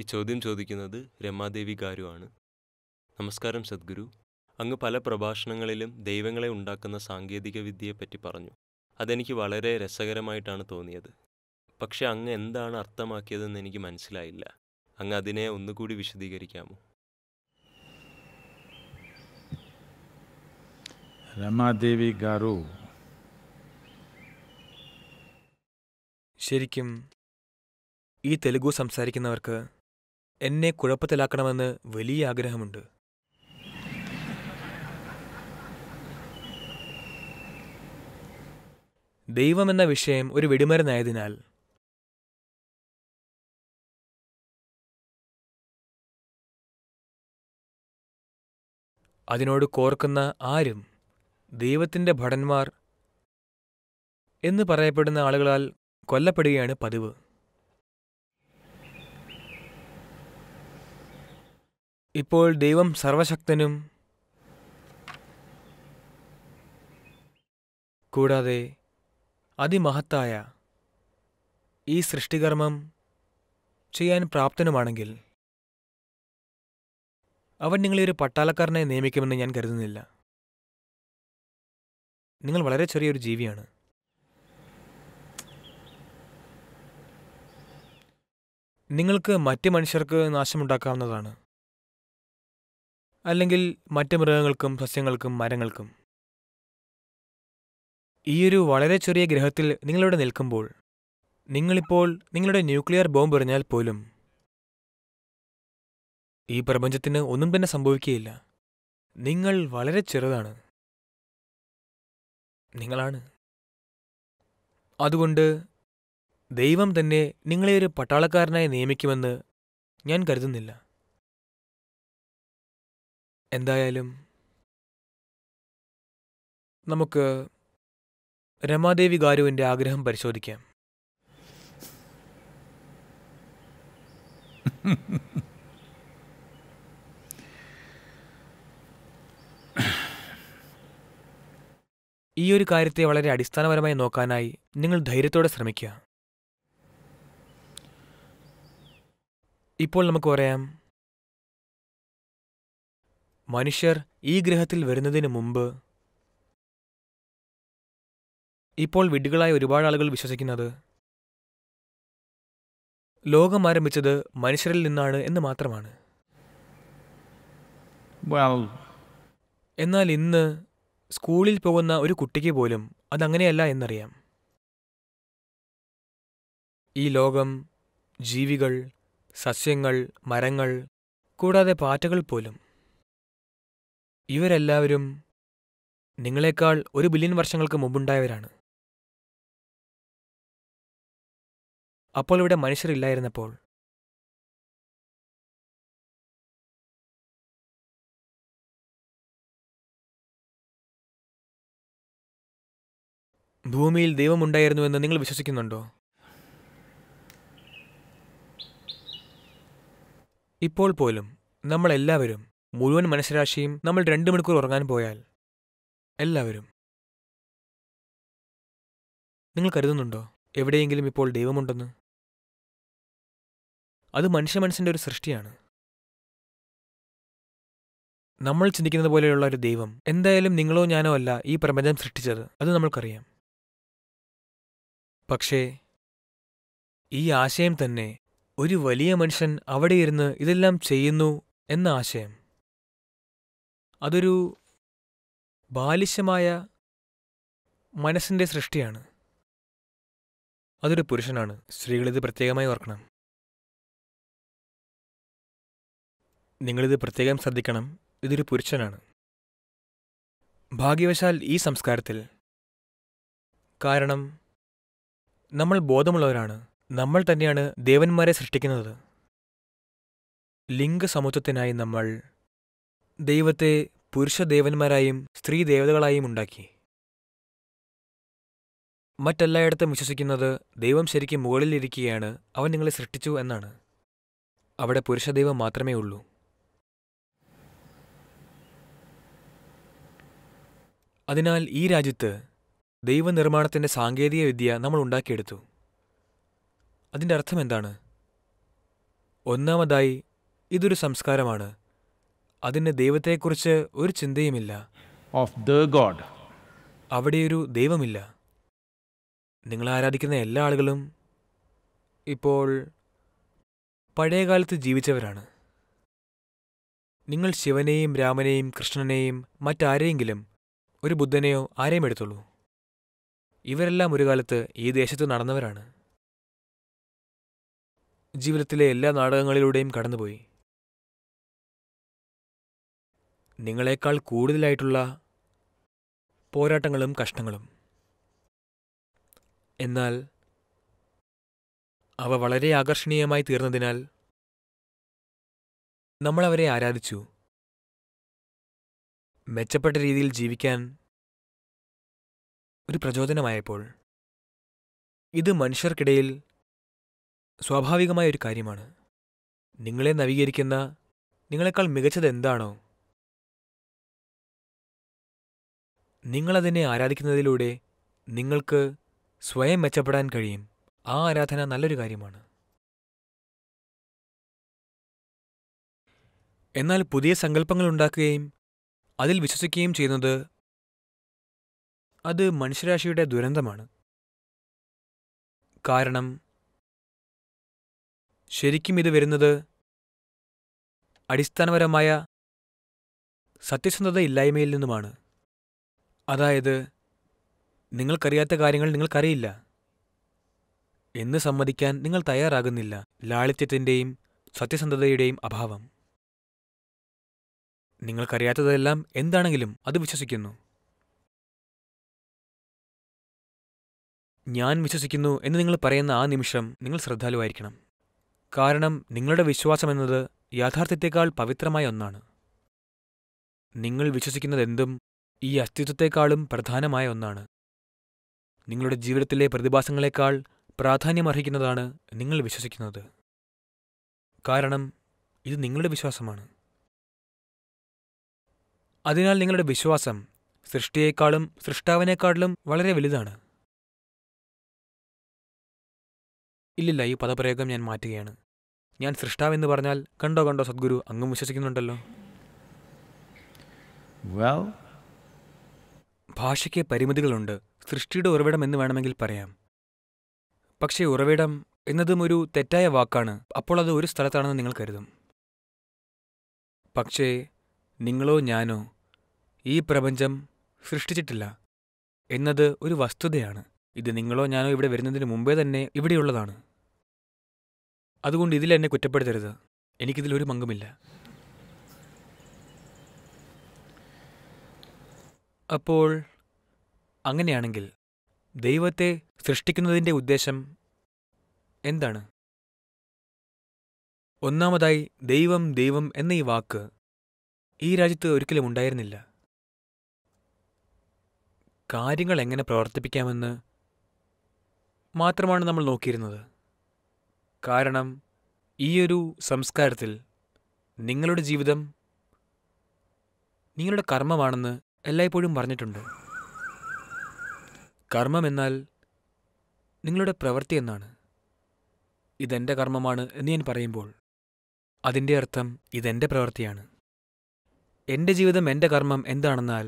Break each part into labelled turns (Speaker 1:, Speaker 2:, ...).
Speaker 1: ഈ ചോദ്യം ചോദിക്കുന്നത് രമാദേവി ഗാരുവാണ് നമസ്കാരം സദ്ഗുരു അങ്ങ് പല പ്രഭാഷണങ്ങളിലും ദൈവങ്ങളെ ഉണ്ടാക്കുന്ന സാങ്കേതിക വിദ്യയെപ്പറ്റി പറഞ്ഞു അതെനിക്ക് വളരെ രസകരമായിട്ടാണ് തോന്നിയത് പക്ഷെ അങ്ങ് എന്താണ് അർത്ഥമാക്കിയതെന്ന് എനിക്ക് മനസ്സിലായില്ല അങ്ങ് അതിനെ ഒന്നുകൂടി വിശദീകരിക്കാമോ രമാദേവി ഗാരു ശരിക്കും ഈ തെലുഗു സംസാരിക്കുന്നവർക്ക് എന്നെ കുഴപ്പത്തിലാക്കണമെന്ന് വലിയ ആഗ്രഹമുണ്ട് ദൈവമെന്ന വിഷയം ഒരു വെടിമരുന്നായതിനാൽ അതിനോട് കോർക്കുന്ന ആരും ദൈവത്തിൻ്റെ ഭടന്മാർ എന്ന് പറയപ്പെടുന്ന ആളുകളാൽ കൊല്ലപ്പെടുകയാണ് പതിവ് ഇപ്പോൾ ദൈവം സർവശക്തനും കൂടാതെ അതിമഹത്തായ ഈ സൃഷ്ടികർമ്മം ചെയ്യാൻ പ്രാപ്തനുമാണെങ്കിൽ അവൻ നിങ്ങളെ ഒരു പട്ടാളക്കാരനെ നിയമിക്കുമെന്ന് ഞാൻ കരുതുന്നില്ല നിങ്ങൾ വളരെ ചെറിയൊരു ജീവിയാണ് നിങ്ങൾക്ക് മറ്റ് മനുഷ്യർക്ക് നാശമുണ്ടാക്കാവുന്നതാണ് അല്ലെങ്കിൽ മറ്റ് മൃഗങ്ങൾക്കും സസ്യങ്ങൾക്കും മരങ്ങൾക്കും ഈയൊരു വളരെ ചെറിയ ഗ്രഹത്തിൽ നിങ്ങളിവിടെ നിൽക്കുമ്പോൾ നിങ്ങളിപ്പോൾ നിങ്ങളുടെ ന്യൂക്ലിയർ ബോംബ് എറിഞ്ഞാൽ പോലും ഈ പ്രപഞ്ചത്തിന് ഒന്നും തന്നെ സംഭവിക്കുകയില്ല നിങ്ങൾ വളരെ ചെറുതാണ് നിങ്ങളാണ് അതുകൊണ്ട് ദൈവം തന്നെ നിങ്ങളെ ഒരു പട്ടാളക്കാരനായി നിയമിക്കുമെന്ന് ഞാൻ കരുതുന്നില്ല എന്തായാലും നമുക്ക് രമാദേവി ഗാരുവിൻ്റെ ആഗ്രഹം പരിശോധിക്കാം ഈ ഒരു കാര്യത്തെ വളരെ അടിസ്ഥാനപരമായി നോക്കാനായി നിങ്ങൾ ധൈര്യത്തോടെ ശ്രമിക്കുക ഇപ്പോൾ നമുക്ക് പറയാം മനുഷ്യർ ഈ ഗ്രഹത്തിൽ വരുന്നതിനു മുമ്പ് ഇപ്പോൾ വിഡ്ഢികളായ ഒരുപാട് ആളുകൾ വിശ്വസിക്കുന്നത് ലോകം ആരംഭിച്ചത് മനുഷ്യരിൽ നിന്നാണ് എന്ന് മാത്രമാണ് എന്നാൽ ഇന്ന് സ്കൂളിൽ പോകുന്ന ഒരു കുട്ടിക്ക് പോലും അതങ്ങനെയല്ല എന്നറിയാം ഈ ലോകം ജീവികൾ സസ്യങ്ങൾ മരങ്ങൾ കൂടാതെ പാറ്റകൾ പോലും ഇവരെല്ലാവരും നിങ്ങളെക്കാൾ ഒരു ബില്യൺ വർഷങ്ങൾക്ക് മുമ്പുണ്ടായവരാണ് അപ്പോൾ ഇവിടെ മനുഷ്യരില്ലായിരുന്നപ്പോൾ ഭൂമിയിൽ ദൈവമുണ്ടായിരുന്നുവെന്ന് നിങ്ങൾ വിശ്വസിക്കുന്നുണ്ടോ ഇപ്പോൾ പോലും നമ്മളെല്ലാവരും മുഴുവൻ മനുഷ്യരാശിയും നമ്മൾ രണ്ട് മണിക്കൂർ ഉറങ്ങാൻ പോയാൽ എല്ലാവരും നിങ്ങൾ കരുതുന്നുണ്ടോ എവിടെയെങ്കിലും ഇപ്പോൾ ദൈവമുണ്ടെന്ന് അത് മനുഷ്യ മനസ്സിൻ്റെ ഒരു സൃഷ്ടിയാണ് നമ്മൾ ചിന്തിക്കുന്നത് പോലെയുള്ള ഒരു ദൈവം എന്തായാലും നിങ്ങളോ ഞാനോ അല്ല ഈ പ്രപഞ്ചം സൃഷ്ടിച്ചത് അത് നമ്മൾക്കറിയാം പക്ഷേ ഈ ആശയം തന്നെ ഒരു വലിയ മനുഷ്യൻ അവിടെ ഇരുന്ന് ഇതെല്ലാം ചെയ്യുന്നു എന്ന ആശയം അതൊരു ബാലിശമായ മനസ്സിൻ്റെ സൃഷ്ടിയാണ് അതൊരു പുരുഷനാണ് സ്ത്രീകളിത് പ്രത്യേകമായി ഓർക്കണം നിങ്ങളിത് പ്രത്യേകം ശ്രദ്ധിക്കണം ഇതൊരു പുരുഷനാണ് ഭാഗ്യവശാൽ ഈ സംസ്കാരത്തിൽ കാരണം നമ്മൾ ബോധമുള്ളവരാണ് നമ്മൾ തന്നെയാണ് ദേവന്മാരെ സൃഷ്ടിക്കുന്നത് ലിംഗസമത്വത്തിനായി നമ്മൾ ദൈവത്തെ പുരുഷദേവന്മാരായും സ്ത്രീ ദേവതകളായും ഉണ്ടാക്കി മറ്റെല്ലായിടത്തും വിശ്വസിക്കുന്നത് ദൈവം ശരിക്കും മുകളിലിരിക്കുകയാണ് അവൻ നിങ്ങളെ സൃഷ്ടിച്ചു എന്നാണ് അവിടെ പുരുഷദൈവം മാത്രമേ ഉള്ളൂ അതിനാൽ ഈ രാജ്യത്ത് ദൈവനിർമ്മാണത്തിൻ്റെ സാങ്കേതിക വിദ്യ നമ്മൾ ഉണ്ടാക്കിയെടുത്തു അതിൻ്റെ അർത്ഥം എന്താണ് ഒന്നാമതായി ഇതൊരു സംസ്കാരമാണ് അതിന് ദൈവത്തെക്കുറിച്ച് ഒരു ചിന്തയുമില്ല ഓഫ് ദ ഗോഡ് അവിടെയൊരു ദൈവമില്ല നിങ്ങൾ ആരാധിക്കുന്ന എല്ലാ ആളുകളും ഇപ്പോൾ പഴയകാലത്ത് ജീവിച്ചവരാണ് നിങ്ങൾ ശിവനെയും രാമനെയും കൃഷ്ണനെയും മറ്റാരെയെങ്കിലും ഒരു ബുദ്ധനെയോ ആരെയും എടുത്തുള്ളൂ ഇവരെല്ലാം ഒരു കാലത്ത് ഈ ദേശത്ത് നടന്നവരാണ് ജീവിതത്തിലെ എല്ലാ നാടകങ്ങളിലൂടെയും കടന്നുപോയി നിങ്ങളെക്കാൾ കൂടുതലായിട്ടുള്ള പോരാട്ടങ്ങളും കഷ്ടങ്ങളും എന്നാൽ അവ വളരെ ആകർഷണീയമായി തീർന്നതിനാൽ നമ്മൾ അവരെ ആരാധിച്ചു മെച്ചപ്പെട്ട രീതിയിൽ ജീവിക്കാൻ ഒരു പ്രചോദനമായപ്പോൾ ഇത് മനുഷ്യർക്കിടയിൽ സ്വാഭാവികമായ ഒരു കാര്യമാണ് നിങ്ങളെ നവീകരിക്കുന്ന നിങ്ങളെക്കാൾ മികച്ചത് എന്താണോ നിങ്ങളതിനെ ആരാധിക്കുന്നതിലൂടെ നിങ്ങൾക്ക് സ്വയം മെച്ചപ്പെടാൻ കഴിയും ആ ആരാധന നല്ലൊരു കാര്യമാണ് എന്നാൽ പുതിയ സങ്കല്പങ്ങൾ ഉണ്ടാക്കുകയും അതിൽ വിശ്വസിക്കുകയും ചെയ്യുന്നത് അത് മനുഷ്യരാശിയുടെ ദുരന്തമാണ് കാരണം ശരിക്കും ഇത് വരുന്നത് അടിസ്ഥാനപരമായ സത്യസന്ധതയില്ലായ്മയിൽ നിന്നുമാണ് അതായത് നിങ്ങൾക്കറിയാത്ത കാര്യങ്ങൾ നിങ്ങൾക്കറിയില്ല എന്ന് സമ്മതിക്കാൻ നിങ്ങൾ തയ്യാറാകുന്നില്ല ലാളിത്യത്തിൻ്റെയും സത്യസന്ധതയുടെയും അഭാവം നിങ്ങൾക്കറിയാത്തതെല്ലാം എന്താണെങ്കിലും അത് വിശ്വസിക്കുന്നു ഞാൻ വിശ്വസിക്കുന്നു എന്ന് നിങ്ങൾ പറയുന്ന ആ നിമിഷം നിങ്ങൾ ശ്രദ്ധാലുവായിരിക്കണം കാരണം നിങ്ങളുടെ വിശ്വാസമെന്നത് യാഥാർത്ഥ്യത്തെക്കാൾ പവിത്രമായ ഒന്നാണ് നിങ്ങൾ വിശ്വസിക്കുന്നതെന്തും ഈ അസ്തിത്വത്തെക്കാളും പ്രധാനമായ ഒന്നാണ് നിങ്ങളുടെ ജീവിതത്തിലെ പ്രതിഭാസങ്ങളെക്കാൾ പ്രാധാന്യമർഹിക്കുന്നതാണ് നിങ്ങൾ വിശ്വസിക്കുന്നത് കാരണം ഇത് നിങ്ങളുടെ വിശ്വാസമാണ് അതിനാൽ നിങ്ങളുടെ വിശ്വാസം സൃഷ്ടിയേക്കാളും സൃഷ്ടാവിനേക്കാളും വളരെ വലുതാണ് ഇല്ലില്ല ഈ പദപ്രയോഗം ഞാൻ മാറ്റുകയാണ് ഞാൻ സൃഷ്ടാവെന്ന് പറഞ്ഞാൽ കണ്ടോ കണ്ടോ സദ്ഗുരു അങ്ങും വിശ്വസിക്കുന്നുണ്ടല്ലോ ഭാഷയ്ക്ക് പരിമിതികളുണ്ട് സൃഷ്ടിയുടെ ഉറവിടം എന്ന് വേണമെങ്കിൽ പറയാം പക്ഷേ ഉറവിടം എന്നതും ഒരു തെറ്റായ വാക്കാണ് അപ്പോൾ അത് ഒരു സ്ഥലത്താണെന്ന് നിങ്ങൾ കരുതും പക്ഷേ നിങ്ങളോ ഞാനോ ഈ പ്രപഞ്ചം സൃഷ്ടിച്ചിട്ടില്ല എന്നത് ഒരു വസ്തുതയാണ് ഇത് നിങ്ങളോ ഞാനോ ഇവിടെ വരുന്നതിന് മുമ്പേ തന്നെ ഇവിടെയുള്ളതാണ് അതുകൊണ്ട് ഇതിൽ എന്നെ കുറ്റപ്പെടുത്തരുത് എനിക്കിതിലൊരു പങ്കുമില്ല അപ്പോൾ അങ്ങനെയാണെങ്കിൽ ദൈവത്തെ സൃഷ്ടിക്കുന്നതിൻ്റെ ഉദ്ദേശം എന്താണ് ഒന്നാമതായി ദൈവം ദൈവം എന്ന ഈ വാക്ക് ഈ രാജ്യത്ത് ഒരിക്കലും ഉണ്ടായിരുന്നില്ല കാര്യങ്ങൾ എങ്ങനെ പ്രവർത്തിപ്പിക്കാമെന്ന് മാത്രമാണ് നമ്മൾ നോക്കിയിരുന്നത് കാരണം ഈയൊരു സംസ്കാരത്തിൽ നിങ്ങളുടെ ജീവിതം നിങ്ങളുടെ കർമ്മമാണെന്ന് എല്ലായ്പ്പോഴും പറഞ്ഞിട്ടുണ്ട് കർമ്മം എന്നാൽ നിങ്ങളുടെ പ്രവൃത്തി എന്നാണ് ഇതെൻ്റെ കർമ്മമാണ് എന്ന് ഞാൻ പറയുമ്പോൾ അതിൻ്റെ അർത്ഥം ഇതെൻ്റെ പ്രവൃത്തിയാണ് എൻ്റെ ജീവിതം എൻ്റെ കർമ്മം എന്താണെന്നാൽ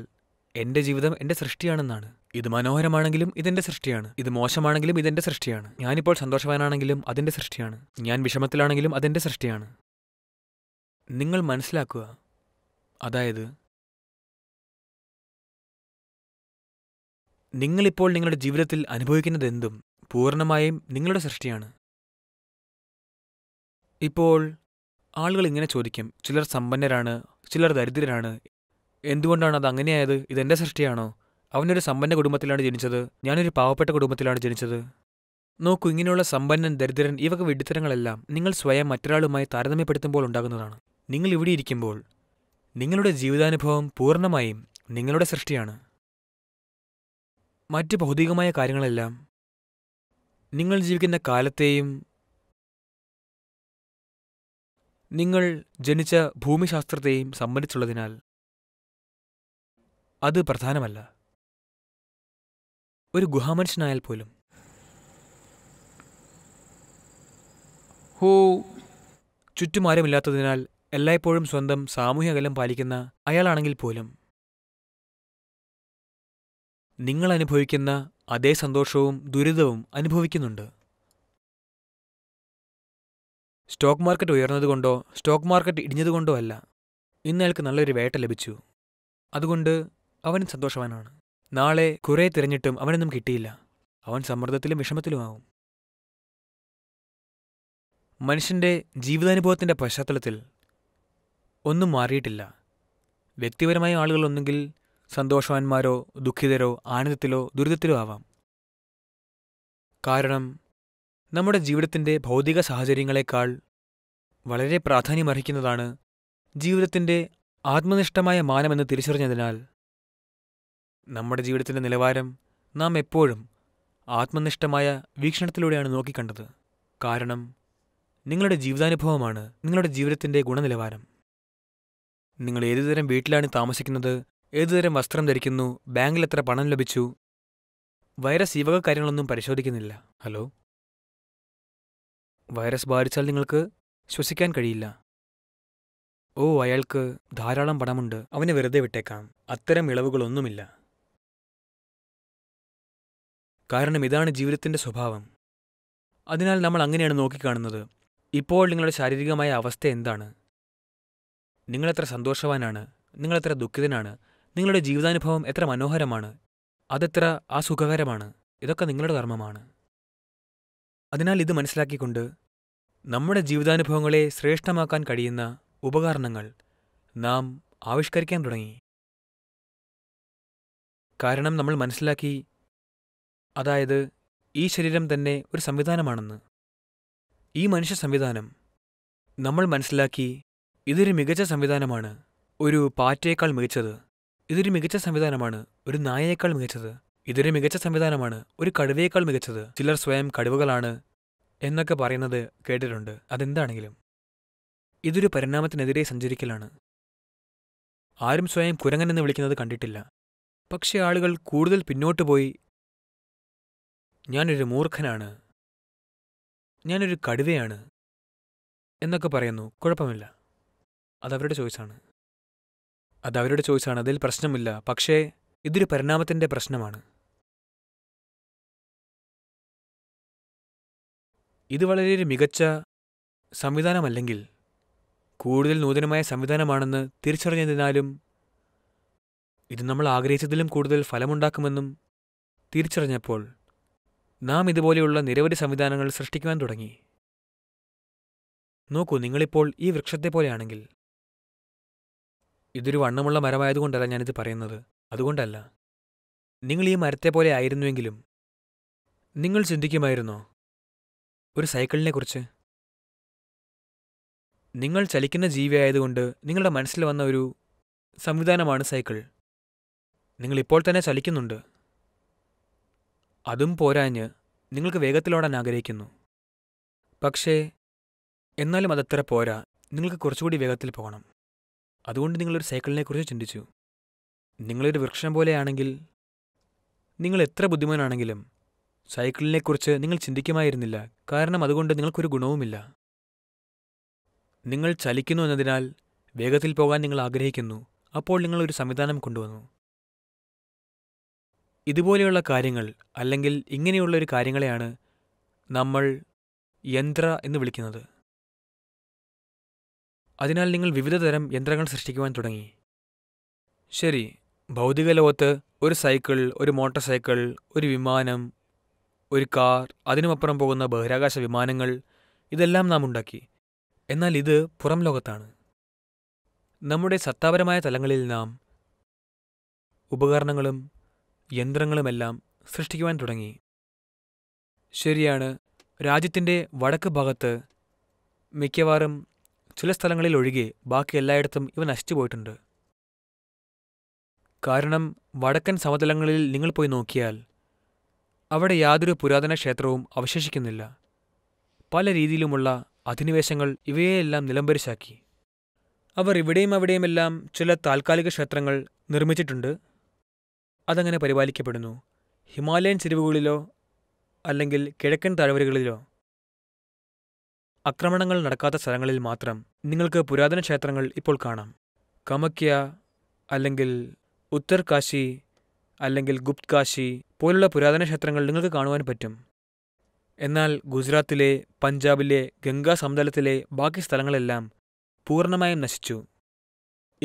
Speaker 1: എൻ്റെ ജീവിതം എൻ്റെ സൃഷ്ടിയാണെന്നാണ് ഇത് മനോഹരമാണെങ്കിലും ഇതെൻ്റെ സൃഷ്ടിയാണ് ഇത് മോശമാണെങ്കിലും ഇതെൻ്റെ സൃഷ്ടിയാണ് ഞാനിപ്പോൾ സന്തോഷവാനാണെങ്കിലും അതിൻ്റെ സൃഷ്ടിയാണ് ഞാൻ വിഷമത്തിലാണെങ്കിലും അതിൻ്റെ സൃഷ്ടിയാണ് നിങ്ങൾ മനസ്സിലാക്കുക അതായത് നിങ്ങളിപ്പോൾ നിങ്ങളുടെ ജീവിതത്തിൽ അനുഭവിക്കുന്നതെന്തും പൂർണ്ണമായും നിങ്ങളുടെ സൃഷ്ടിയാണ് ഇപ്പോൾ ആളുകൾ ഇങ്ങനെ ചോദിക്കും ചിലർ സമ്പന്നരാണ് ചിലർ ദരിദ്രരാണ് എന്തുകൊണ്ടാണ് അത് അങ്ങനെയായത് ഇതെന്റെ സൃഷ്ടിയാണോ അവനൊരു സമ്പന്ന കുടുംബത്തിലാണ് ജനിച്ചത് ഞാനൊരു പാവപ്പെട്ട കുടുംബത്തിലാണ് ജനിച്ചത് നോക്കൂ ഇങ്ങനെയുള്ള സമ്പന്നൻ ദരിദ്രൻ ഇവക വിഡിത്തരങ്ങളെല്ലാം നിങ്ങൾ സ്വയം മറ്റൊരാളുമായി താരതമ്യപ്പെടുത്തുമ്പോൾ ഉണ്ടാകുന്നതാണ് നിങ്ങൾ ഇവിടെ ഇരിക്കുമ്പോൾ നിങ്ങളുടെ ജീവിതാനുഭവം പൂർണ്ണമായും നിങ്ങളുടെ സൃഷ്ടിയാണ് മറ്റ് ഭൗതികമായ കാര്യങ്ങളെല്ലാം നിങ്ങൾ ജീവിക്കുന്ന കാലത്തെയും നിങ്ങൾ ജനിച്ച ഭൂമിശാസ്ത്രത്തെയും സംബന്ധിച്ചുള്ളതിനാൽ അത് പ്രധാനമല്ല ഒരു ഗുഹാമനുഷ്യനായാൽ പോലും ഹോ ചുറ്റുമാരുമില്ലാത്തതിനാൽ എല്ലായ്പ്പോഴും സ്വന്തം സാമൂഹിക അകലം പാലിക്കുന്ന അയാളാണെങ്കിൽ പോലും നിങ്ങൾ അനുഭവിക്കുന്ന അതേ സന്തോഷവും ദുരിതവും അനുഭവിക്കുന്നുണ്ട് സ്റ്റോക്ക് മാർക്കറ്റ് ഉയർന്നതുകൊണ്ടോ സ്റ്റോക്ക് മാർക്കറ്റ് ഇടിഞ്ഞതുകൊണ്ടോ അല്ല ഇന്ന് അയാൾക്ക് നല്ലൊരു വേട്ട ലഭിച്ചു അതുകൊണ്ട് അവനും സന്തോഷവാനാണ് നാളെ കുറേ തിരഞ്ഞിട്ടും അവനൊന്നും കിട്ടിയില്ല അവൻ സമ്മർദ്ദത്തിലും വിഷമത്തിലുമാവും മനുഷ്യൻ്റെ ജീവിതാനുഭവത്തിൻ്റെ പശ്ചാത്തലത്തിൽ ഒന്നും മാറിയിട്ടില്ല വ്യക്തിപരമായ ആളുകൾ സന്തോഷവാന്മാരോ ദുഃഖിതരോ ആനന്ദത്തിലോ ദുരിതത്തിലോ ആവാം കാരണം നമ്മുടെ ജീവിതത്തിൻ്റെ ഭൗതിക സാഹചര്യങ്ങളെക്കാൾ വളരെ പ്രാധാന്യമർഹിക്കുന്നതാണ് ജീവിതത്തിൻ്റെ ആത്മനിഷ്ഠമായ മാനമെന്ന് തിരിച്ചറിഞ്ഞതിനാൽ നമ്മുടെ ജീവിതത്തിൻ്റെ നിലവാരം നാം എപ്പോഴും ആത്മനിഷ്ഠമായ വീക്ഷണത്തിലൂടെയാണ് നോക്കിക്കണ്ടത് കാരണം നിങ്ങളുടെ ജീവിതാനുഭവമാണ് നിങ്ങളുടെ ജീവിതത്തിൻ്റെ ഗുണനിലവാരം നിങ്ങൾ ഏതുതരം വീട്ടിലാണ് താമസിക്കുന്നത് ഏതുതരം വസ്ത്രം ധരിക്കുന്നു ബാങ്കിൽ എത്ര പണം ലഭിച്ചു വൈറസ് ഈ വക കാര്യങ്ങളൊന്നും പരിശോധിക്കുന്നില്ല ഹലോ വൈറസ് ബാധിച്ചാൽ നിങ്ങൾക്ക് ശ്വസിക്കാൻ കഴിയില്ല ഓ അയാൾക്ക് ധാരാളം പണമുണ്ട് അവനെ വെറുതെ വിട്ടേക്കാം അത്തരം ഇളവുകളൊന്നുമില്ല കാരണം ഇതാണ് ജീവിതത്തിൻ്റെ സ്വഭാവം അതിനാൽ നമ്മൾ അങ്ങനെയാണ് നോക്കിക്കാണുന്നത് ഇപ്പോൾ നിങ്ങളുടെ ശാരീരികമായ അവസ്ഥ എന്താണ് നിങ്ങളെത്ര സന്തോഷവാനാണ് നിങ്ങളെത്ര ദുഃഖിതനാണ് നിങ്ങളുടെ ജീവിതാനുഭവം എത്ര മനോഹരമാണ് അതെത്ര അസുഖകരമാണ് ഇതൊക്കെ നിങ്ങളുടെ ധർമ്മമാണ് അതിനാൽ ഇത് മനസ്സിലാക്കിക്കൊണ്ട് നമ്മുടെ ജീവിതാനുഭവങ്ങളെ ശ്രേഷ്ഠമാക്കാൻ കഴിയുന്ന ഉപകരണങ്ങൾ നാം ആവിഷ്കരിക്കാൻ തുടങ്ങി കാരണം നമ്മൾ മനസ്സിലാക്കി അതായത് ഈ ശരീരം തന്നെ ഒരു സംവിധാനമാണെന്ന് ഈ മനുഷ്യ സംവിധാനം നമ്മൾ മനസ്സിലാക്കി ഇതൊരു മികച്ച സംവിധാനമാണ് ഒരു പാറ്റയേക്കാൾ മികച്ചത് ഇതൊരു മികച്ച സംവിധാനമാണ് ഒരു നായയേക്കാൾ മികച്ചത് ഇതൊരു മികച്ച സംവിധാനമാണ് ഒരു കടുവയേക്കാൾ മികച്ചത് ചിലർ സ്വയം കടുവകളാണ് എന്നൊക്കെ പറയുന്നത് കേട്ടിട്ടുണ്ട് അതെന്താണെങ്കിലും ഇതൊരു പരിണാമത്തിനെതിരെ സഞ്ചരിക്കലാണ് ആരും സ്വയം കുരങ്ങൻ എന്ന് വിളിക്കുന്നത് കണ്ടിട്ടില്ല പക്ഷേ ആളുകൾ കൂടുതൽ പിന്നോട്ട് പോയി ഞാനൊരു മൂർഖനാണ് ഞാനൊരു കടുവയാണ് എന്നൊക്കെ പറയുന്നു കുഴപ്പമില്ല അതവരുടെ ചോയ്സാണ് അത് അവരുടെ ചോയ്സാണ് അതിൽ പ്രശ്നമില്ല പക്ഷേ ഇതൊരു പരിണാമത്തിൻ്റെ പ്രശ്നമാണ് ഇത് വളരെ മികച്ച സംവിധാനമല്ലെങ്കിൽ കൂടുതൽ നൂതനമായ സംവിധാനമാണെന്ന് തിരിച്ചറിഞ്ഞതിനാലും ഇത് നമ്മൾ ആഗ്രഹിച്ചതിലും കൂടുതൽ ഫലമുണ്ടാക്കുമെന്നും തിരിച്ചറിഞ്ഞപ്പോൾ നാം ഇതുപോലെയുള്ള നിരവധി സംവിധാനങ്ങൾ സൃഷ്ടിക്കുവാൻ തുടങ്ങി നോക്കൂ നിങ്ങളിപ്പോൾ ഈ വൃക്ഷത്തെ പോലെയാണെങ്കിൽ ഇതൊരു വണ്ണമുള്ള മരമായതുകൊണ്ടല്ല ഞാനിത് പറയുന്നത് അതുകൊണ്ടല്ല നിങ്ങൾ ഈ മരത്തെ പോലെ ആയിരുന്നുവെങ്കിലും നിങ്ങൾ ചിന്തിക്കുമായിരുന്നോ ഒരു സൈക്കിളിനെ കുറിച്ച് നിങ്ങൾ ചലിക്കുന്ന ജീവിയായതുകൊണ്ട് നിങ്ങളുടെ മനസ്സിൽ വന്ന ഒരു സംവിധാനമാണ് സൈക്കിൾ നിങ്ങൾ ഇപ്പോൾ തന്നെ ചലിക്കുന്നുണ്ട് അതും പോരാഞ്ഞ് നിങ്ങൾക്ക് വേഗത്തിലോടാൻ ആഗ്രഹിക്കുന്നു പക്ഷേ എന്നാലും അതത്ര പോരാ നിങ്ങൾക്ക് കുറച്ചുകൂടി വേഗത്തിൽ പോകണം അതുകൊണ്ട് നിങ്ങളൊരു സൈക്കിളിനെക്കുറിച്ച് ചിന്തിച്ചു നിങ്ങളൊരു വൃക്ഷം പോലെയാണെങ്കിൽ നിങ്ങൾ എത്ര ബുദ്ധിമാനാണെങ്കിലും സൈക്കിളിനെക്കുറിച്ച് നിങ്ങൾ ചിന്തിക്കുമായിരുന്നില്ല കാരണം അതുകൊണ്ട് നിങ്ങൾക്കൊരു ഗുണവുമില്ല നിങ്ങൾ ചലിക്കുന്നു എന്നതിനാൽ വേഗത്തിൽ പോകാൻ നിങ്ങൾ ആഗ്രഹിക്കുന്നു അപ്പോൾ നിങ്ങൾ ഒരു സംവിധാനം കൊണ്ടുവന്നു ഇതുപോലെയുള്ള കാര്യങ്ങൾ അല്ലെങ്കിൽ ഇങ്ങനെയുള്ള ഒരു കാര്യങ്ങളെയാണ് നമ്മൾ യന്ത്ര എന്ന് വിളിക്കുന്നത് അതിനാൽ നിങ്ങൾ വിവിധതരം യന്ത്രങ്ങൾ സൃഷ്ടിക്കുവാൻ തുടങ്ങി ശരി ഭൗതിക ലോകത്ത് ഒരു സൈക്കിൾ ഒരു മോട്ടോർ സൈക്കിൾ ഒരു വിമാനം ഒരു കാർ അതിനുമപ്പുറം പോകുന്ന ബഹിരാകാശ വിമാനങ്ങൾ ഇതെല്ലാം നാം ഉണ്ടാക്കി എന്നാൽ ഇത് പുറം ലോകത്താണ് നമ്മുടെ സത്താപരമായ തലങ്ങളിൽ നാം ഉപകരണങ്ങളും യന്ത്രങ്ങളുമെല്ലാം സൃഷ്ടിക്കുവാൻ തുടങ്ങി ശരിയാണ് രാജ്യത്തിൻ്റെ വടക്ക് ഭാഗത്ത് മിക്കവാറും ചില സ്ഥലങ്ങളിൽ ഒഴികെ ബാക്കി എല്ലായിടത്തും ഇവ നശിച്ചു പോയിട്ടുണ്ട് കാരണം വടക്കൻ സമതലങ്ങളിൽ നിങ്ങൾ പോയി നോക്കിയാൽ അവിടെ യാതൊരു പുരാതന ക്ഷേത്രവും അവശേഷിക്കുന്നില്ല പല രീതിയിലുമുള്ള അധിനിവേശങ്ങൾ ഇവയെല്ലാം നിലംപരിശാക്കി അവർ ഇവിടെയും അവിടെയുമെല്ലാം ചില താൽക്കാലിക ക്ഷേത്രങ്ങൾ നിർമ്മിച്ചിട്ടുണ്ട് അതങ്ങനെ പരിപാലിക്കപ്പെടുന്നു ഹിമാലയൻ ചെരുവുകളിലോ അല്ലെങ്കിൽ കിഴക്കൻ താഴ്വരകളിലോ ആക്രമണങ്ങൾ നടക്കാത്ത സ്ഥലങ്ങളിൽ മാത്രം നിങ്ങൾക്ക് പുരാതന ക്ഷേത്രങ്ങൾ ഇപ്പോൾ കാണാം കമക്യ അല്ലെങ്കിൽ ഉത്തർകാശി അല്ലെങ്കിൽ ഗുപ്ത് കാശി പോലുള്ള പുരാതന ക്ഷേത്രങ്ങൾ നിങ്ങൾക്ക് കാണുവാൻ പറ്റും എന്നാൽ ഗുജറാത്തിലെ പഞ്ചാബിലെ ഗംഗാ സമതലത്തിലെ ബാക്കി സ്ഥലങ്ങളെല്ലാം പൂർണ്ണമായും നശിച്ചു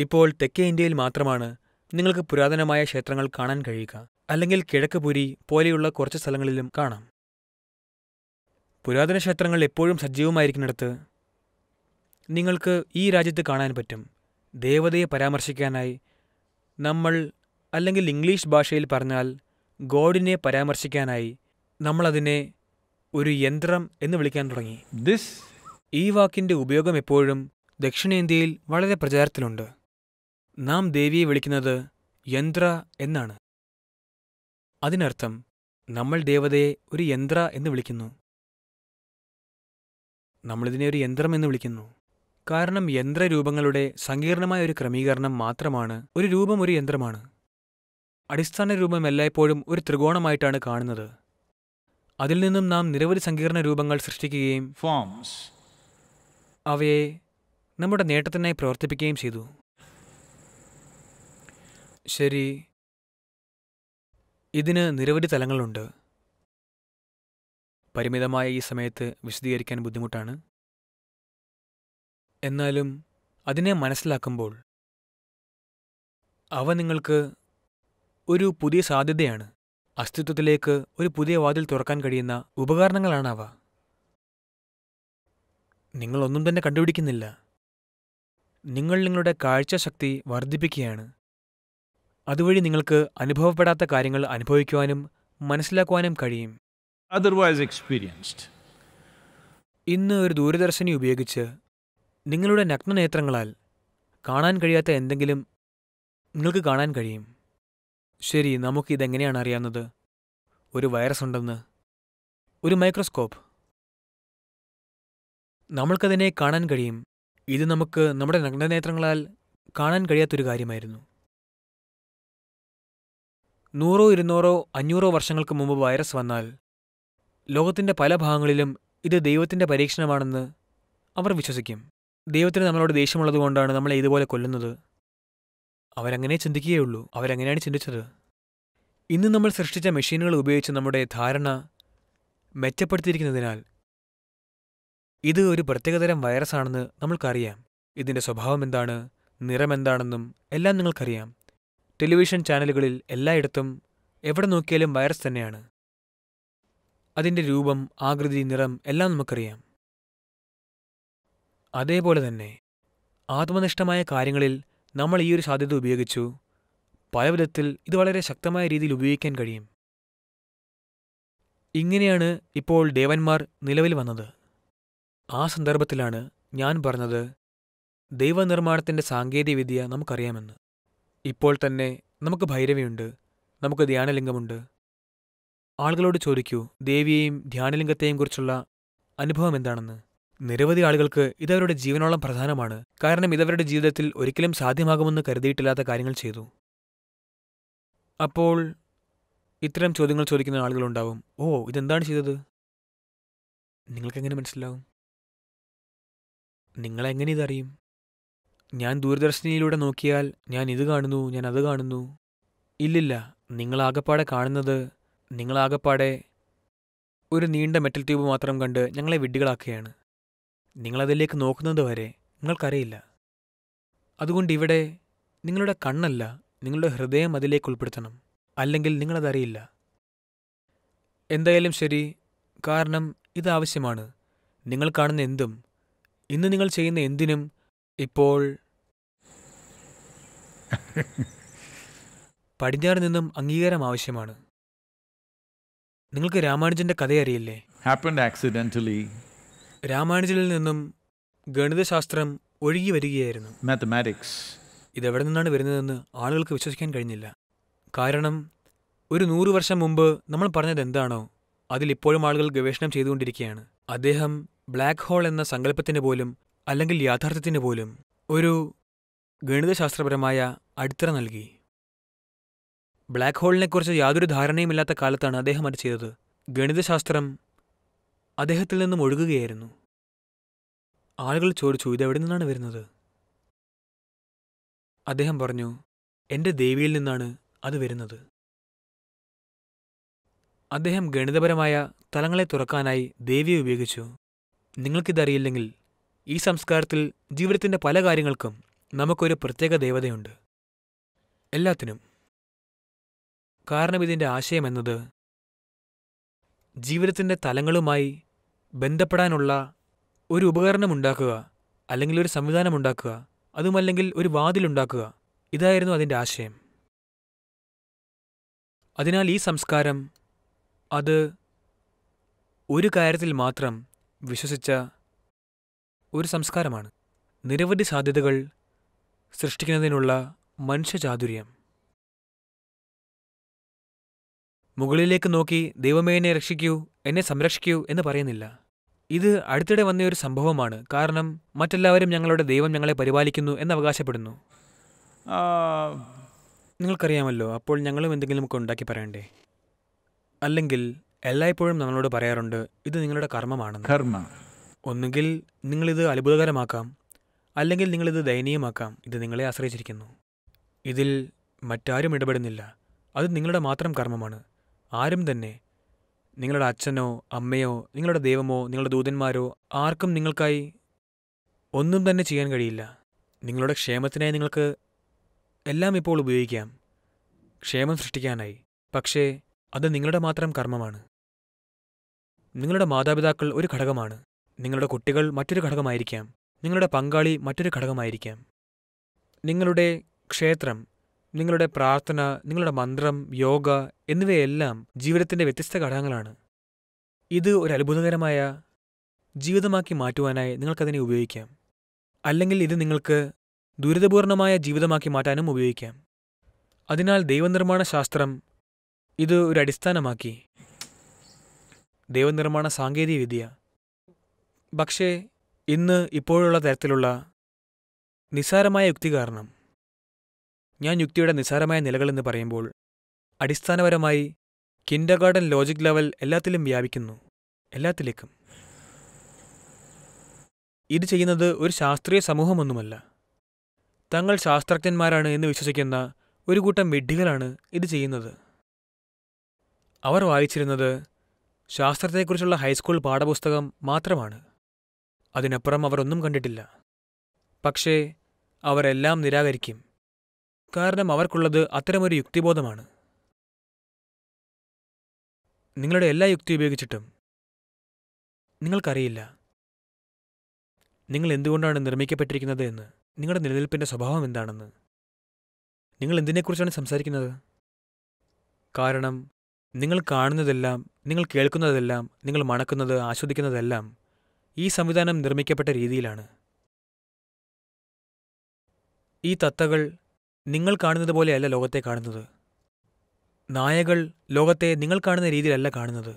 Speaker 1: ഇപ്പോൾ തെക്കേ ഇന്ത്യയിൽ മാത്രമാണ് നിങ്ങൾക്ക് പുരാതനമായ ക്ഷേത്രങ്ങൾ കാണാൻ കഴിയുക അല്ലെങ്കിൽ കിഴക്കുപുരി പോലെയുള്ള കുറച്ച് സ്ഥലങ്ങളിലും കാണാം പുരാതന ക്ഷേത്രങ്ങൾ എപ്പോഴും സജീവമായിരിക്കുന്നിടത്ത് നിങ്ങൾക്ക് ഈ രാജ്യത്ത് കാണാൻ പറ്റും ദേവതയെ പരാമർശിക്കാനായി നമ്മൾ അല്ലെങ്കിൽ ഇംഗ്ലീഷ് ഭാഷയിൽ പറഞ്ഞാൽ ഗോഡിനെ പരാമർശിക്കാനായി നമ്മളതിനെ ഒരു യന്ത്രം എന്ന് വിളിക്കാൻ തുടങ്ങി ദിസ് ഈ വാക്കിൻ്റെ ഉപയോഗം എപ്പോഴും ദക്ഷിണേന്ത്യയിൽ വളരെ പ്രചാരത്തിലുണ്ട് നാം ദേവിയെ വിളിക്കുന്നത് യന്ത്ര എന്നാണ് അതിനർത്ഥം നമ്മൾ ദേവതയെ ഒരു യന്ത്ര എന്ന് വിളിക്കുന്നു നമ്മളിതിനെ ഒരു യന്ത്രം എന്ന് വിളിക്കുന്നു കാരണം യന്ത്രരൂപങ്ങളുടെ സങ്കീർണമായ ഒരു ക്രമീകരണം മാത്രമാണ് ഒരു രൂപം ഒരു യന്ത്രമാണ് അടിസ്ഥാന രൂപം എല്ലായ്പ്പോഴും ഒരു ത്രികോണമായിട്ടാണ് കാണുന്നത് അതിൽ നിന്നും നാം നിരവധി സങ്കീർണ രൂപങ്ങൾ സൃഷ്ടിക്കുകയും ഫോംസ് അവയെ നമ്മുടെ നേട്ടത്തിനായി പ്രവർത്തിപ്പിക്കുകയും ചെയ്തു ശരി ഇതിന് നിരവധി തലങ്ങളുണ്ട് പരിമിതമായ ഈ സമയത്ത് വിശദീകരിക്കാൻ ബുദ്ധിമുട്ടാണ് എന്നാലും അതിനെ മനസ്സിലാക്കുമ്പോൾ അവ നിങ്ങൾക്ക് ഒരു പുതിയ സാധ്യതയാണ് അസ്തിത്വത്തിലേക്ക് ഒരു പുതിയ വാതിൽ തുറക്കാൻ കഴിയുന്ന ഉപകരണങ്ങളാണ് അവ നിങ്ങളൊന്നും തന്നെ കണ്ടുപിടിക്കുന്നില്ല നിങ്ങൾ നിങ്ങളുടെ കാഴ്ചശക്തി വർദ്ധിപ്പിക്കുകയാണ് അതുവഴി നിങ്ങൾക്ക് അനുഭവപ്പെടാത്ത കാര്യങ്ങൾ അനുഭവിക്കുവാനും മനസ്സിലാക്കുവാനും കഴിയും otherwise experienced. ഇന്ന് ഒരു ദൂരദർശിനി ഉപയോഗിച്ച് നിങ്ങളുടെ നഗ്നനേത്രങ്ങളാൽ കാണാൻ കഴിയാത്ത എന്തെങ്കിലും നിങ്ങൾക്ക് കാണാൻ കഴിയും ശരി നമുക്കിതെങ്ങനെയാണ് അറിയാവുന്നത് ഒരു വൈറസ് ഉണ്ടെന്ന് ഒരു മൈക്രോസ്കോപ്പ് നമ്മൾക്കതിനെ കാണാൻ കഴിയും ഇത് നമുക്ക് നമ്മുടെ നഗ്നനേത്രങ്ങളാൽ കാണാൻ കഴിയാത്തൊരു കാര്യമായിരുന്നു നൂറോ ഇരുന്നൂറോ അഞ്ഞൂറോ വർഷങ്ങൾക്ക് മുമ്പ് വൈറസ് വന്നാൽ ലോകത്തിൻ്റെ പല ഭാഗങ്ങളിലും ഇത് ദൈവത്തിൻ്റെ പരീക്ഷണമാണെന്ന് അവർ വിശ്വസിക്കും ദൈവത്തിന് നമ്മളോട് ദേഷ്യമുള്ളതുകൊണ്ടാണ് നമ്മളെ ഇതുപോലെ കൊല്ലുന്നത് അവരങ്ങനെ ചിന്തിക്കുകയുള്ളൂ അവരങ്ങനെയാണ് ചിന്തിച്ചത് ഇന്ന് നമ്മൾ സൃഷ്ടിച്ച മെഷീനുകൾ ഉപയോഗിച്ച് നമ്മുടെ ധാരണ മെച്ചപ്പെടുത്തിയിരിക്കുന്നതിനാൽ ഇത് ഒരു പ്രത്യേകതരം വൈറസാണെന്ന് നമ്മൾക്കറിയാം ഇതിൻ്റെ സ്വഭാവം എന്താണ് എന്താണെന്നും എല്ലാം നിങ്ങൾക്കറിയാം ടെലിവിഷൻ ചാനലുകളിൽ എല്ലായിടത്തും എവിടെ നോക്കിയാലും വൈറസ് തന്നെയാണ് അതിൻ്റെ രൂപം ആകൃതി നിറം എല്ലാം നമുക്കറിയാം അതേപോലെ തന്നെ ആത്മനിഷ്ഠമായ കാര്യങ്ങളിൽ നമ്മൾ ഈ ഒരു സാധ്യത ഉപയോഗിച്ചു പല വിധത്തിൽ ഇത് വളരെ ശക്തമായ രീതിയിൽ ഉപയോഗിക്കാൻ കഴിയും ഇങ്ങനെയാണ് ഇപ്പോൾ ദേവന്മാർ നിലവിൽ വന്നത് ആ സന്ദർഭത്തിലാണ് ഞാൻ പറഞ്ഞത് ദൈവനിർമ്മാണത്തിൻ്റെ സാങ്കേതികവിദ്യ നമുക്കറിയാമെന്ന് ഇപ്പോൾ തന്നെ നമുക്ക് ഭൈരവിയുണ്ട് നമുക്ക് ധ്യാനലിംഗമുണ്ട് ആളുകളോട് ചോദിക്കൂ ദേവിയെയും ധ്യാനലിംഗത്തെയും കുറിച്ചുള്ള അനുഭവം എന്താണെന്ന് നിരവധി ആളുകൾക്ക് ഇതവരുടെ ജീവനോളം പ്രധാനമാണ് കാരണം ഇതവരുടെ ജീവിതത്തിൽ ഒരിക്കലും സാധ്യമാകുമെന്ന് കരുതിയിട്ടില്ലാത്ത കാര്യങ്ങൾ ചെയ്തു അപ്പോൾ ഇത്തരം ചോദ്യങ്ങൾ ചോദിക്കുന്ന ആളുകളുണ്ടാവും ഓ ഇതെന്താണ് ചെയ്തത് നിങ്ങൾക്കെങ്ങനെ മനസ്സിലാവും നിങ്ങളെങ്ങനെ ഇതറിയും ഞാൻ ദൂരദർശനിയിലൂടെ നോക്കിയാൽ ഞാൻ ഇത് കാണുന്നു ഞാൻ അത് കാണുന്നു ഇല്ലില്ല നിങ്ങളാകപ്പാടെ കാണുന്നത് നിങ്ങളാകെപ്പാടെ ഒരു നീണ്ട മെറ്റൽ ട്യൂബ് മാത്രം കണ്ട് ഞങ്ങളെ വിഡ്ഢികളാക്കുകയാണ് നിങ്ങളതിലേക്ക് നോക്കുന്നത് വരെ നിങ്ങൾക്കറിയില്ല അതുകൊണ്ട് ഇവിടെ നിങ്ങളുടെ കണ്ണല്ല നിങ്ങളുടെ ഹൃദയം അതിലേക്ക് ഉൾപ്പെടുത്തണം അല്ലെങ്കിൽ നിങ്ങളതറിയില്ല എന്തായാലും ശരി കാരണം ഇത് ആവശ്യമാണ് നിങ്ങൾ കാണുന്ന എന്തും ഇന്ന് നിങ്ങൾ ചെയ്യുന്ന എന്തിനും ഇപ്പോൾ പടിഞ്ഞാറ് നിന്നും അംഗീകാരം ആവശ്യമാണ് നിങ്ങൾക്ക് രാമാനുജന്റെ കഥ അറിയില്ലേ ഹാപ്പൻഡ് ആക്സിഡന്റലി രാമാനുജനിൽ നിന്നും ഗണിതശാസ്ത്രം ഒഴുകി വരികയായിരുന്നു മാത്തമാറ്റിക്സ് ഇതെവിടെ നിന്നാണ് വരുന്നതെന്ന് ആളുകൾക്ക് വിശ്വസിക്കാൻ കഴിഞ്ഞില്ല കാരണം ഒരു നൂറ് വർഷം മുമ്പ് നമ്മൾ പറഞ്ഞത് എന്താണോ അതിലിപ്പോഴും ആളുകൾ ഗവേഷണം ചെയ്തുകൊണ്ടിരിക്കുകയാണ് അദ്ദേഹം ബ്ലാക്ക് ഹോൾ എന്ന സങ്കല്പത്തിന് പോലും അല്ലെങ്കിൽ യാഥാർത്ഥ്യത്തിന് പോലും ഒരു ഗണിതശാസ്ത്രപരമായ അടിത്തറ നൽകി ബ്ലാക്ക് ഹോളിനെക്കുറിച്ച് യാതൊരു ധാരണയുമില്ലാത്ത കാലത്താണ് അദ്ദേഹം അത് ചെയ്തത് ഗണിതശാസ്ത്രം അദ്ദേഹത്തിൽ നിന്നും ഒഴുകുകയായിരുന്നു ആളുകൾ ചോദിച്ചു ഇതെവിടെ നിന്നാണ് വരുന്നത് അദ്ദേഹം പറഞ്ഞു എൻ്റെ ദേവിയിൽ നിന്നാണ് അത് വരുന്നത് അദ്ദേഹം ഗണിതപരമായ തലങ്ങളെ തുറക്കാനായി ദേവിയെ ഉപയോഗിച്ചു നിങ്ങൾക്കിതറിയില്ലെങ്കിൽ ഈ സംസ്കാരത്തിൽ ജീവിതത്തിന്റെ പല കാര്യങ്ങൾക്കും നമുക്കൊരു പ്രത്യേക ദേവതയുണ്ട് എല്ലാത്തിനും കാരണം ഇതിൻ്റെ ആശയമെന്നത് ജീവിതത്തിൻ്റെ തലങ്ങളുമായി ബന്ധപ്പെടാനുള്ള ഒരു ഉപകരണമുണ്ടാക്കുക അല്ലെങ്കിൽ ഒരു സംവിധാനമുണ്ടാക്കുക അതുമല്ലെങ്കിൽ ഒരു വാതിലുണ്ടാക്കുക ഇതായിരുന്നു അതിൻ്റെ ആശയം അതിനാൽ ഈ സംസ്കാരം അത് ഒരു കാര്യത്തിൽ മാത്രം വിശ്വസിച്ച ഒരു സംസ്കാരമാണ് നിരവധി സാധ്യതകൾ സൃഷ്ടിക്കുന്നതിനുള്ള മനുഷ്യചാതുര്യം മുകളിലേക്ക് നോക്കി ദൈവമേ എന്നെ രക്ഷിക്കൂ എന്നെ സംരക്ഷിക്കൂ എന്ന് പറയുന്നില്ല ഇത് അടുത്തിടെ വന്ന ഒരു സംഭവമാണ് കാരണം മറ്റെല്ലാവരും ഞങ്ങളുടെ ദൈവം ഞങ്ങളെ പരിപാലിക്കുന്നു എന്ന് അവകാശപ്പെടുന്നു നിങ്ങൾക്കറിയാമല്ലോ അപ്പോൾ ഞങ്ങളും ഒക്കെ ഉണ്ടാക്കി പറയണ്ടേ അല്ലെങ്കിൽ എല്ലായ്പ്പോഴും നമ്മളോട് പറയാറുണ്ട് ഇത് നിങ്ങളുടെ കർമ്മമാണെന്ന് കർമ്മ ഒന്നുകിൽ നിങ്ങളിത് അത്ഭുതകരമാക്കാം അല്ലെങ്കിൽ നിങ്ങളിത് ദയനീയമാക്കാം ഇത് നിങ്ങളെ ആശ്രയിച്ചിരിക്കുന്നു ഇതിൽ മറ്റാരും ഇടപെടുന്നില്ല അത് നിങ്ങളുടെ മാത്രം കർമ്മമാണ് ആരും തന്നെ നിങ്ങളുടെ അച്ഛനോ അമ്മയോ നിങ്ങളുടെ ദൈവമോ നിങ്ങളുടെ ദൂതന്മാരോ ആർക്കും നിങ്ങൾക്കായി ഒന്നും തന്നെ ചെയ്യാൻ കഴിയില്ല നിങ്ങളുടെ ക്ഷേമത്തിനായി നിങ്ങൾക്ക് എല്ലാം ഇപ്പോൾ ഉപയോഗിക്കാം ക്ഷേമം സൃഷ്ടിക്കാനായി പക്ഷേ അത് നിങ്ങളുടെ മാത്രം കർമ്മമാണ് നിങ്ങളുടെ മാതാപിതാക്കൾ ഒരു ഘടകമാണ് നിങ്ങളുടെ കുട്ടികൾ മറ്റൊരു ഘടകമായിരിക്കാം നിങ്ങളുടെ പങ്കാളി മറ്റൊരു ഘടകമായിരിക്കാം നിങ്ങളുടെ ക്ഷേത്രം നിങ്ങളുടെ പ്രാർത്ഥന നിങ്ങളുടെ മന്ത്രം യോഗ എന്നിവയെല്ലാം ജീവിതത്തിന്റെ വ്യത്യസ്ത ഘടകങ്ങളാണ് ഇത് ഒരു അത്ഭുതകരമായ ജീവിതമാക്കി മാറ്റുവാനായി നിങ്ങൾക്കതിനെ ഉപയോഗിക്കാം അല്ലെങ്കിൽ ഇത് നിങ്ങൾക്ക് ദുരിതപൂർണമായ ജീവിതമാക്കി മാറ്റാനും ഉപയോഗിക്കാം അതിനാൽ ദൈവനിർമ്മാണ ശാസ്ത്രം ഇത് ഒരു അടിസ്ഥാനമാക്കി ദൈവനിർമ്മാണ സാങ്കേതികവിദ്യ പക്ഷേ ഇന്ന് ഇപ്പോഴുള്ള തരത്തിലുള്ള നിസ്സാരമായ യുക്തി കാരണം ഞാൻ യുക്തിയുടെ നിസ്സാരമായ നിലകളെന്ന് പറയുമ്പോൾ അടിസ്ഥാനപരമായി കിൻഡർ ഗാർഡൻ ലോജിക് ലെവൽ എല്ലാത്തിലും വ്യാപിക്കുന്നു എല്ലാത്തിലേക്കും ഇത് ചെയ്യുന്നത് ഒരു ശാസ്ത്രീയ സമൂഹമൊന്നുമല്ല തങ്ങൾ ശാസ്ത്രജ്ഞന്മാരാണ് എന്ന് വിശ്വസിക്കുന്ന ഒരു കൂട്ടം വിഡ്ഢികളാണ് ഇത് ചെയ്യുന്നത് അവർ വായിച്ചിരുന്നത് ശാസ്ത്രത്തെക്കുറിച്ചുള്ള ഹൈസ്കൂൾ പാഠപുസ്തകം മാത്രമാണ് അതിനപ്പുറം അവരൊന്നും കണ്ടിട്ടില്ല പക്ഷേ അവരെല്ലാം നിരാകരിക്കും കാരണം അവർക്കുള്ളത് അത്തരമൊരു യുക്തിബോധമാണ് നിങ്ങളുടെ എല്ലാ യുക്തി ഉപയോഗിച്ചിട്ടും നിങ്ങൾക്കറിയില്ല നിങ്ങൾ എന്തുകൊണ്ടാണ് നിർമ്മിക്കപ്പെട്ടിരിക്കുന്നത് എന്ന് നിങ്ങളുടെ നിലനിൽപ്പിൻ്റെ സ്വഭാവം എന്താണെന്ന് നിങ്ങൾ എന്തിനെക്കുറിച്ചാണ് സംസാരിക്കുന്നത് കാരണം നിങ്ങൾ കാണുന്നതെല്ലാം നിങ്ങൾ കേൾക്കുന്നതെല്ലാം നിങ്ങൾ മണക്കുന്നത് ആസ്വദിക്കുന്നതെല്ലാം ഈ സംവിധാനം നിർമ്മിക്കപ്പെട്ട രീതിയിലാണ് ഈ തത്തകൾ നിങ്ങൾ കാണുന്നത് പോലെയല്ല ലോകത്തെ കാണുന്നത് നായകൾ ലോകത്തെ നിങ്ങൾ കാണുന്ന രീതിയിലല്ല കാണുന്നത്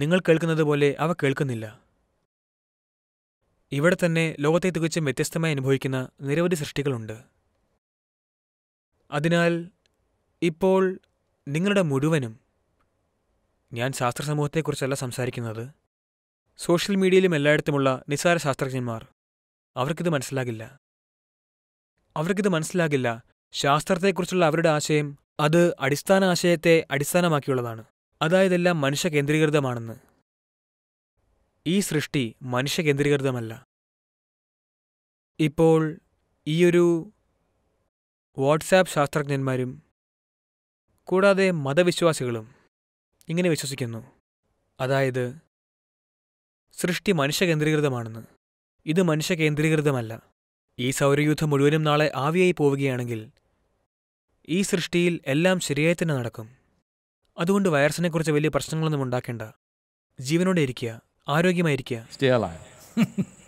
Speaker 1: നിങ്ങൾ കേൾക്കുന്നത് പോലെ അവ കേൾക്കുന്നില്ല ഇവിടെ തന്നെ ലോകത്തെ തികച്ചും വ്യത്യസ്തമായി അനുഭവിക്കുന്ന നിരവധി സൃഷ്ടികളുണ്ട് അതിനാൽ ഇപ്പോൾ നിങ്ങളുടെ മുഴുവനും ഞാൻ ശാസ്ത്ര സമൂഹത്തെക്കുറിച്ചല്ല സംസാരിക്കുന്നത് സോഷ്യൽ മീഡിയയിലും എല്ലായിടത്തുമുള്ള നിസ്സാര ശാസ്ത്രജ്ഞന്മാർ അവർക്കിത് മനസ്സിലാകില്ല അവർക്കിത് മനസ്സിലാകില്ല ശാസ്ത്രത്തെക്കുറിച്ചുള്ള അവരുടെ ആശയം അത് അടിസ്ഥാന ആശയത്തെ അടിസ്ഥാനമാക്കിയുള്ളതാണ് അതായതെല്ലാം മനുഷ്യ കേന്ദ്രീകൃതമാണെന്ന് ഈ സൃഷ്ടി മനുഷ്യ കേന്ദ്രീകൃതമല്ല ഇപ്പോൾ ഈയൊരു വാട്സാപ്പ് ശാസ്ത്രജ്ഞന്മാരും കൂടാതെ മതവിശ്വാസികളും ഇങ്ങനെ വിശ്വസിക്കുന്നു അതായത് സൃഷ്ടി മനുഷ്യ കേന്ദ്രീകൃതമാണെന്ന് ഇത് മനുഷ്യ കേന്ദ്രീകൃതമല്ല ഈ സൗരയൂഥം മുഴുവനും നാളെ ആവിയായി പോവുകയാണെങ്കിൽ ഈ സൃഷ്ടിയിൽ എല്ലാം ശരിയായി തന്നെ നടക്കും അതുകൊണ്ട് വൈറസിനെക്കുറിച്ച് വലിയ പ്രശ്നങ്ങളൊന്നും ഉണ്ടാക്കേണ്ട ജീവനോടെ ഇരിക്കുക ആരോഗ്യമായിരിക്കുക